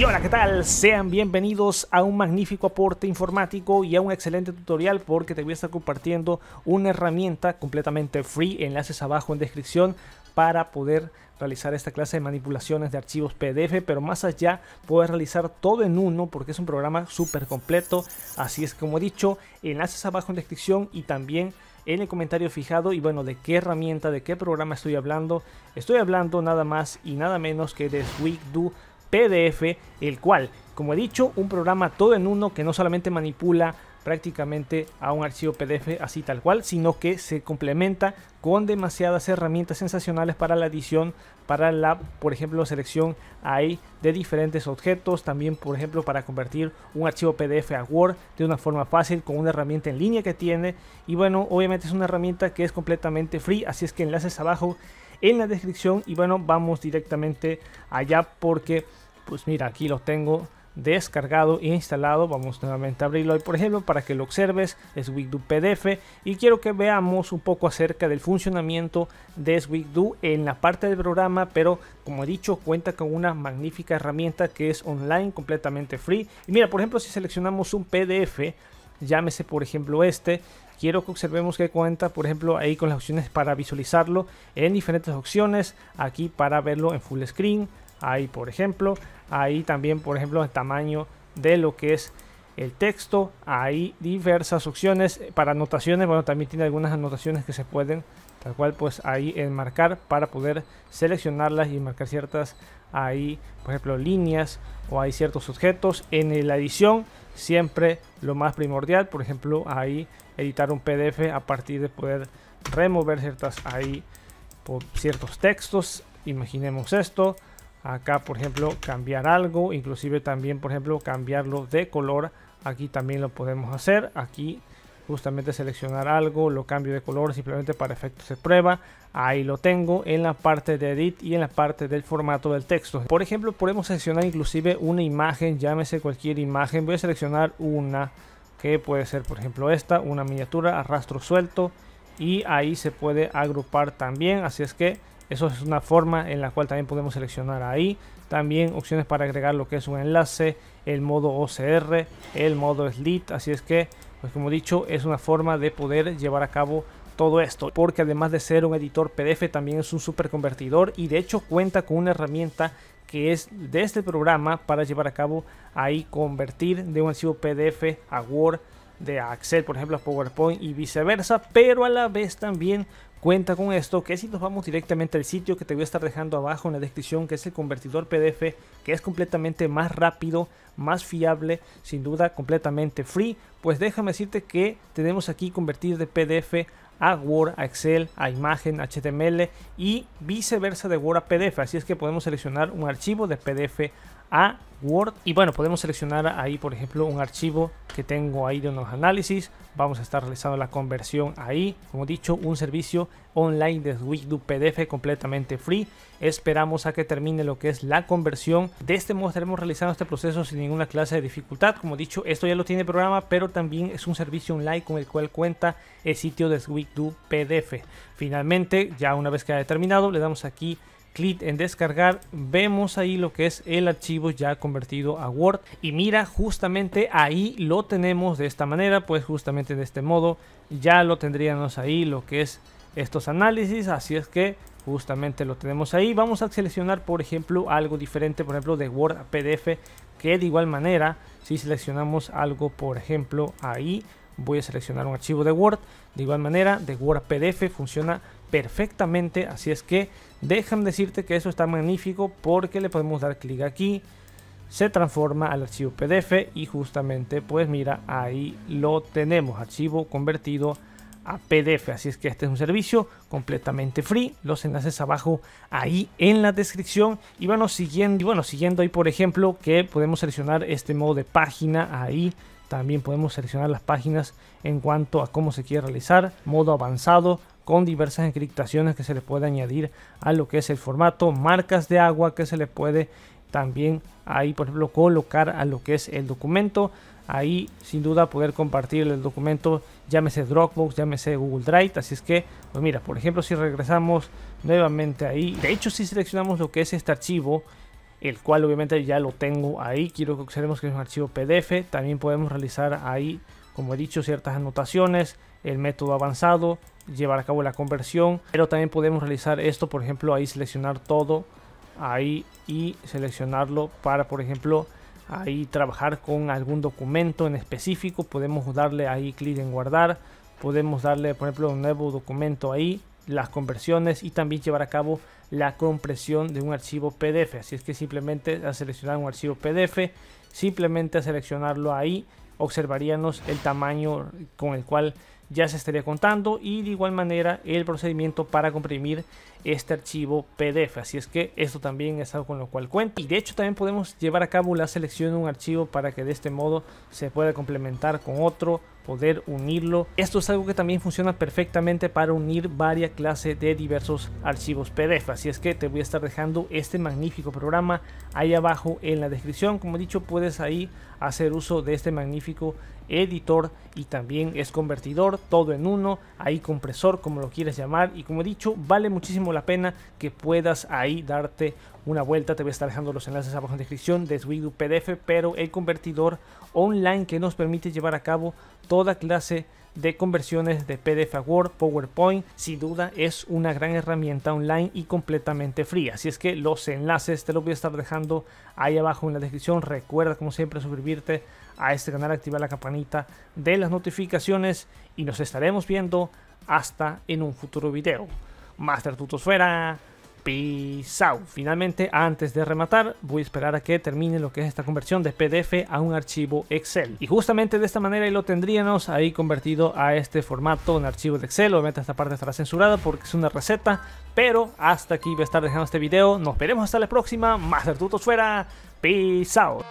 Y hola, ¿qué tal? Sean bienvenidos a un magnífico aporte informático y a un excelente tutorial porque te voy a estar compartiendo una herramienta completamente free, enlaces abajo en descripción para poder realizar esta clase de manipulaciones de archivos PDF, pero más allá puedes realizar todo en uno porque es un programa súper completo. Así es como he dicho, enlaces abajo en descripción y también en el comentario fijado y bueno, de qué herramienta, de qué programa estoy hablando. Estoy hablando nada más y nada menos que de Do. PDF, el cual, como he dicho, un programa todo en uno que no solamente manipula prácticamente a un archivo PDF así tal cual, sino que se complementa con demasiadas herramientas sensacionales para la edición, para la, por ejemplo, selección ahí de diferentes objetos, también, por ejemplo, para convertir un archivo PDF a Word de una forma fácil con una herramienta en línea que tiene. Y bueno, obviamente es una herramienta que es completamente free, así es que enlaces abajo en la descripción y bueno, vamos directamente allá porque pues mira, aquí lo tengo descargado e instalado. Vamos nuevamente a abrirlo Y por ejemplo, para que lo observes. Es Wigdo PDF y quiero que veamos un poco acerca del funcionamiento de Wigdo en la parte del programa, pero como he dicho, cuenta con una magnífica herramienta que es online, completamente free. Y mira, por ejemplo, si seleccionamos un PDF, llámese por ejemplo este, quiero que observemos que cuenta, por ejemplo, ahí con las opciones para visualizarlo en diferentes opciones, aquí para verlo en full screen, ahí por ejemplo ahí también por ejemplo el tamaño de lo que es el texto hay diversas opciones para anotaciones bueno también tiene algunas anotaciones que se pueden tal cual pues ahí enmarcar para poder seleccionarlas y marcar ciertas ahí por ejemplo líneas o hay ciertos objetos en la edición siempre lo más primordial por ejemplo ahí editar un pdf a partir de poder remover ciertas ahí por ciertos textos imaginemos esto acá por ejemplo cambiar algo inclusive también por ejemplo cambiarlo de color aquí también lo podemos hacer aquí justamente seleccionar algo lo cambio de color simplemente para efectos de prueba ahí lo tengo en la parte de edit y en la parte del formato del texto por ejemplo podemos seleccionar inclusive una imagen llámese cualquier imagen voy a seleccionar una que puede ser por ejemplo esta una miniatura arrastro suelto y ahí se puede agrupar también así es que eso es una forma en la cual también podemos seleccionar ahí. También opciones para agregar lo que es un enlace, el modo OCR, el modo Slit. Así es que, pues como he dicho, es una forma de poder llevar a cabo todo esto, porque además de ser un editor PDF, también es un super convertidor y de hecho cuenta con una herramienta que es de este programa para llevar a cabo ahí convertir de un archivo PDF a Word, de Excel, por ejemplo, a PowerPoint y viceversa, pero a la vez también Cuenta con esto que si nos vamos directamente al sitio que te voy a estar dejando abajo en la descripción, que es el convertidor PDF, que es completamente más rápido, más fiable, sin duda completamente free, pues déjame decirte que tenemos aquí convertir de PDF a Word, a Excel, a imagen, a HTML y viceversa de Word a PDF. Así es que podemos seleccionar un archivo de PDF a Word y bueno podemos seleccionar ahí por ejemplo un archivo que tengo ahí de unos análisis vamos a estar realizando la conversión ahí como dicho un servicio online de Wikidoo PDF completamente free esperamos a que termine lo que es la conversión de este modo estaremos realizando este proceso sin ninguna clase de dificultad como dicho esto ya lo tiene el programa pero también es un servicio online con el cual cuenta el sitio de Wikidoo PDF finalmente ya una vez que haya terminado le damos aquí clic en descargar vemos ahí lo que es el archivo ya convertido a Word y mira justamente ahí lo tenemos de esta manera pues justamente de este modo ya lo tendríamos ahí lo que es estos análisis así es que justamente lo tenemos ahí vamos a seleccionar por ejemplo algo diferente por ejemplo de Word a PDF que de igual manera si seleccionamos algo por ejemplo ahí voy a seleccionar un archivo de Word. De igual manera, de Word PDF funciona perfectamente, así es que déjame decirte que eso está magnífico porque le podemos dar clic aquí, se transforma al archivo PDF y justamente pues mira, ahí lo tenemos, archivo convertido a PDF, así es que este es un servicio completamente free, los enlaces abajo ahí en la descripción y bueno, siguiendo, y bueno, siguiendo ahí por ejemplo que podemos seleccionar este modo de página ahí también podemos seleccionar las páginas en cuanto a cómo se quiere realizar, modo avanzado, con diversas encriptaciones que se le puede añadir a lo que es el formato, marcas de agua que se le puede también ahí, por ejemplo, colocar a lo que es el documento. Ahí, sin duda, poder compartir el documento, llámese Dropbox, llámese Google Drive. Así es que, pues mira, por ejemplo, si regresamos nuevamente ahí, de hecho, si seleccionamos lo que es este archivo, el cual obviamente ya lo tengo ahí. Quiero que observemos que es un archivo PDF. También podemos realizar ahí, como he dicho, ciertas anotaciones, el método avanzado, llevar a cabo la conversión. Pero también podemos realizar esto, por ejemplo, ahí seleccionar todo ahí y seleccionarlo para, por ejemplo, ahí trabajar con algún documento en específico. Podemos darle ahí clic en guardar. Podemos darle, por ejemplo, un nuevo documento ahí las conversiones y también llevar a cabo la compresión de un archivo PDF. Así es que simplemente a seleccionar un archivo PDF, simplemente a seleccionarlo ahí, observaríamos el tamaño con el cual ya se estaría contando y de igual manera el procedimiento para comprimir este archivo PDF. Así es que esto también es algo con lo cual cuenta. Y de hecho también podemos llevar a cabo la selección de un archivo para que de este modo se pueda complementar con otro, poder unirlo. Esto es algo que también funciona perfectamente para unir varias clases de diversos archivos PDF. Así es que te voy a estar dejando este magnífico programa ahí abajo en la descripción. Como he dicho, puedes ahí hacer uso de este magnífico editor y también es convertidor, todo en uno, ahí compresor como lo quieres llamar y como he dicho vale muchísimo la pena que puedas ahí darte una vuelta, te voy a estar dejando los enlaces abajo en descripción de Swidu PDF, pero el convertidor online que nos permite llevar a cabo toda clase de de conversiones de PDF a Word, PowerPoint, sin duda es una gran herramienta online y completamente fría. Así es que los enlaces te los voy a estar dejando ahí abajo en la descripción. Recuerda como siempre suscribirte a este canal, activar la campanita de las notificaciones y nos estaremos viendo hasta en un futuro video. Master fuera Peace Finalmente, antes de rematar, voy a esperar a que termine lo que es esta conversión de PDF a un archivo Excel. Y justamente de esta manera lo tendríamos ahí convertido a este formato, en archivo de Excel. Obviamente esta parte estará censurada porque es una receta, pero hasta aquí voy a estar dejando este video. Nos veremos hasta la próxima. Más de fuera. Peace out.